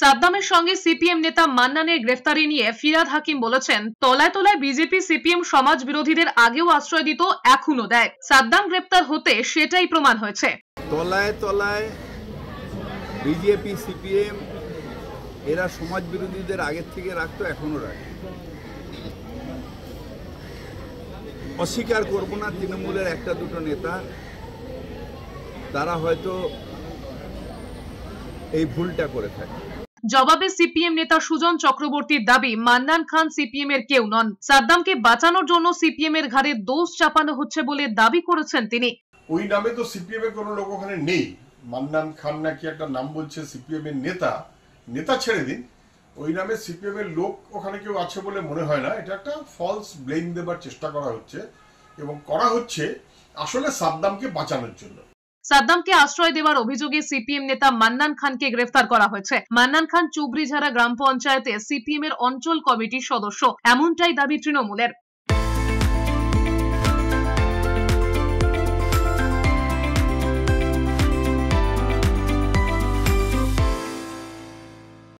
সাদ্দামের সঙ্গে সিপিএম নেতা মান্নানের গ্রেফতারি নিয়ে ফিরাদ হাকিম বলেছেন তলায় তলায় বিজেপি সিপিএম সমাজ বিরোধীদের আগেও আশ্রয় দিত এখনো দেয় সাদ্দাম গ্রেফতার হতে সেটাই প্রমাণ হয়েছে তলায় তলায় বিজেপি সিপিএম এরা সমাজ বিরোধীদের আগের থেকে রাখতো এখনো রাখে অস্বীকার করব না তৃণমূলের একটা দুটো নেতা তারা হয়তো এই ভুলটা করে থাকে জবাবে সিপিএম নেতা সুজন চক্রবর্তীর দাবি মান্নান খান সিপিএম এর কেউ নন সাদ্দামকে বাঁচানোর জন্য সিপিএম এর ঘাড়ে দোষ চাপানো হচ্ছে বলে দাবি করেছেন তিনি ওই নামে তো সিপিএম এর কোনো লোক ওখানে নেই মান্নান খান নাকি একটা নাম বলছে সিপিএম এর নেতা নেতা ছেড়ে দিন ওই নামে সিপিএম এর লোক ওখানে কেউ আছে বলে মনে হয় না এটা একটা ফলস ব্লেম দেবার চেষ্টা করা হচ্ছে এবং করা হচ্ছে আসলে সাদ্দামকে বাঁচানোর জন্য সাদ্দামকে আশ্রয় দেওয়ার অভিযোগে সিপিএম নেতা মান্নান খানকে গ্রেফতার করা হয়েছে মান্নান খান চুবড়িঝাড়া গ্রাম পঞ্চায়েতে সিপিএম এর অঞ্চল কমিটির সদস্য এমনটাই দাবি তৃণমূলের